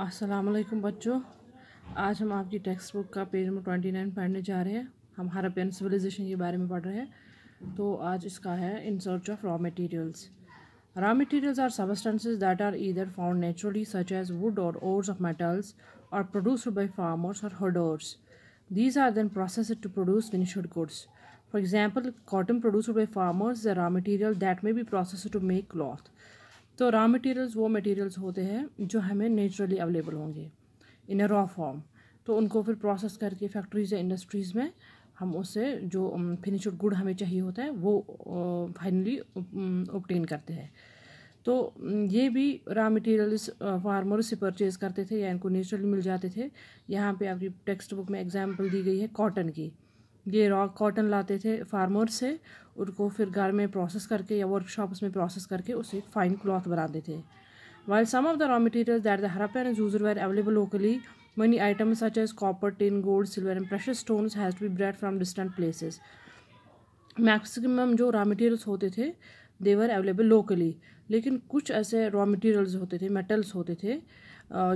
असलकम बच्चों आज हम आपकी टेक्स्ट बुक का पेज नंबर ट्वेंटी नाइन पढ़ने जा रहे हैं हम हरपियन सिविलाइजेशन के बारे में पढ़ रहे हैं तो आज इसका है in search of raw materials raw materials are substances that are either found naturally such as wood और ओर्स ऑफ मेटल्स और प्रोड्यूस बाई फार्मर्स और herders these are then processed to produce finished goods for example cotton produce by farmers the raw material that may be process to make cloth तो raw materials वो materials होते हैं जो हमें naturally available होंगे इन a raw form तो उनको फिर प्रोसेस करके फैक्ट्रीज़ या इंडस्ट्रीज़ में हम उससे जो फिनिश गुड हमें चाहिए होता है वो फाइनली ओपटेन करते हैं तो ये भी रॉ मटेरियल्स फार्मर से परचेज़ करते थे या इनको नेचुरली मिल जाते थे यहाँ पे आपकी टेक्स्ट बुक में एग्जांपल दी गई है कॉटन की ये रॉ कॉटन लाते थे फार्मर से उनको फिर घर में प्रोसेस करके या वर्कशॉप में प्रोसेस करके उसे फाइन क्लॉथ बनाते थे while some of the raw material that the Harappans used were available locally many item such as copper tin gold silver and precious stone has be brought from distant places maximum जो raw materials होते थे देवर available locally लेकिन कुछ ऐसे raw materials होते थे metals होते थे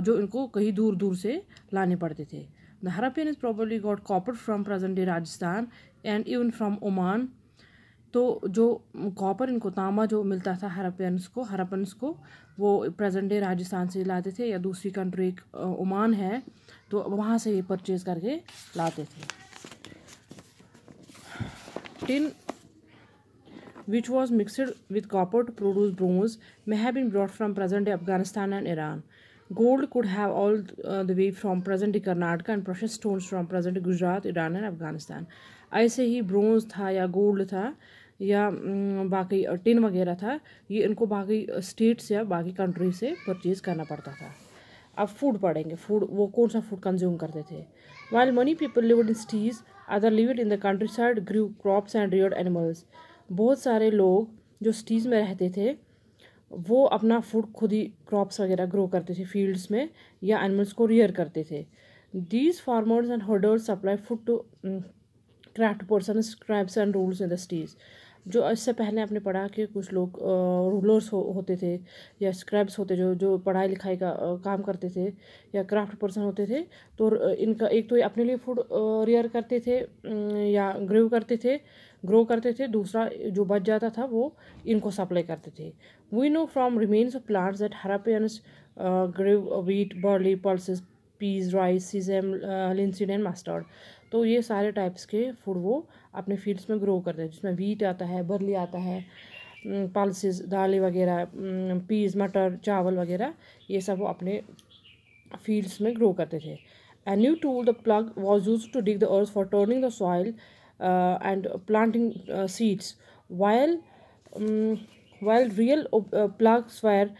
जो इनको कहीं दूर दूर से लाने पड़ते थे The Harappan is probably got copper from present day Rajasthan and even from Oman. तो जो कॉपर इनको तांबा जो मिलता था हरपियंस को हरपन्स को वो प्रेजेंट डे राजस्थान से लाते थे या दूसरी कंट्री एक ओमान है तो वहाँ से ये परचेज़ करके लाते थे tin which was mixed with copper to produce bronze may have been brought from present-day Afghanistan and Iran. Gold could have all uh, the way from present-day Karnataka and precious stones from present Gujarat, Iran and Afghanistan. ऐसे ही bronze था या gold था या mm, बाकी tin uh, वगैरह था ये इनको बाकी स्टेट्स uh, या बाकी कंट्री से परचेज करना पड़ता था अब फूड पढ़ेंगे फूड वो कौन सा फूड कंज्यूम करते थे while many people lived in cities other lived in the country grew crops and reared animals बहुत सारे लोग जो सिटीज़ में रहते थे वो अपना फूड खुद ही क्रॉप्स वगैरह ग्रो करते थे फील्ड्स में या एनिमल्स को रियर करते थे these farmers and herders supply food to craft person scribes and rulers industries जो इससे पहले आपने पढ़ा कि कुछ लोग रूलर्स हो, होते थे या स्क्रैब्स होते जो जो पढ़ाई लिखाई का काम करते थे या क्राफ्ट पर्सन होते थे तो इनका एक तो अपने लिए फूड रियर करते थे या ग्रेव करते थे ग्रो करते थे दूसरा जो बच जाता था वो इनको सप्लाई करते थे we know from remains of plants that Harappans grew wheat barley pulses peas rice sesame linseed and and तो ये सारे टाइप्स के फूड वो अपने फील्ड्स में ग्रो करते हैं जिसमें वीट आता है बर्ली आता है पालसेस दालें वगैरह पीज मटर चावल वगैरह ये सब वो अपने फील्ड्स में ग्रो करते थे a new tool the plough was used to dig the earth for turning the soil and planting seeds while while real ploughs were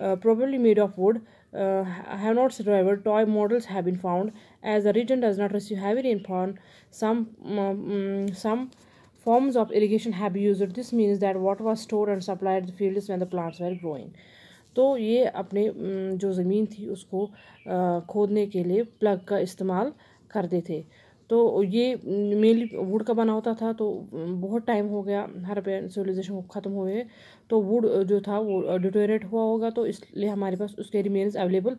properly made of wood uh, have not survived, toy models have been found. As the region does not receive heavy rainfall, some um, some forms of irrigation have been used. This means that water was stored and supplied the fields when the plants were growing. तो ये अपने जो ज़मीन थी उसको खोदने के लिए प्लग का इस्तेमाल करते थे तो ये मेनली वुड का बना होता था तो बहुत टाइम हो गया पे सिविलाइजेशन ख़त्म हुए तो वुड जो था वो डिटोरेट हुआ होगा तो इसलिए हमारे पास उसके रिमेन्स अवेलेबल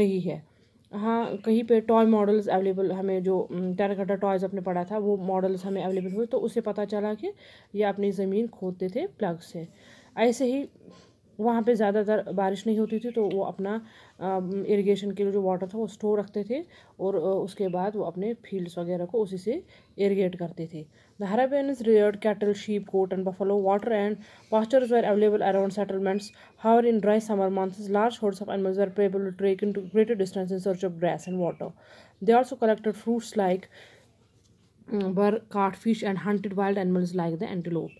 नहीं है हाँ कहीं पे टॉय मॉडल्स अवेलेबल हमें जो टेराकटा टॉयज़ अपने पढ़ा था वो मॉडल्स हमें अवेलेबल हुए तो उससे पता चला कि ये अपनी ज़मीन खोदते थे प्लग से ऐसे ही वहाँ पे ज़्यादातर बारिश नहीं होती थी तो वो अपना इरिगेशन के लिए जो वाटर था वो स्टोर रखते थे और उसके बाद वो अपने फील्ड्स वगैरह को उसी से इरिगेट करते थे the Harappans reared cattle sheep goat and buffalo water and pastures were available around settlements however in dry summer months large hordes of animals were able to trek into greater distance in search of grass and water. They also collected fruits like ber caught fish and hunted wild animals like the antelope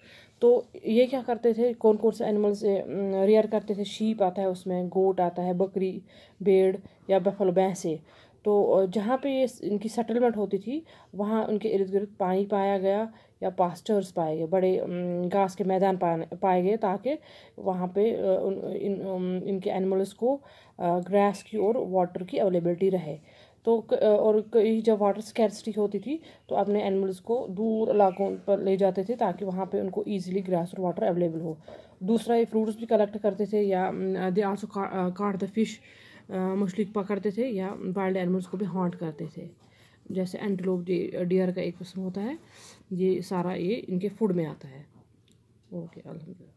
तो ये क्या करते थे कौन कौन से animals rare करते थे शीप आता है उसमें गोट आता है बकरी बेड़ या बफल भैंसे तो जहाँ पे ये इनकी सेटलमेंट होती थी वहाँ उनके इर्द गिर्द पानी पाया गया या पास्टर्स पाए गए बड़े घास के मैदान पाए गए ताकि वहाँ पे इन, इन इनके एनिमल्स को ग्रास की और वाटर की अवेलेबिलिटी रहे तो और कई जब वाटर स्कैरसिटी होती थी तो अपने एनिमल्स को दूर इलाकों पर ले जाते थे ताकि वहाँ पे उनको इजीली ग्रास और वाटर अवेलेबल हो दूसरा ये फ्रूट्स भी कलेक्ट करते थे या they also caught the fish मछली पकड़ते थे या वाइल्ड एनिमल्स को भी हॉन्ट करते थे जैसे एंटलोप डियर का एक किस्म होता है ये सारा ये इनके फूड में आता है ओके अलहमदिल्ला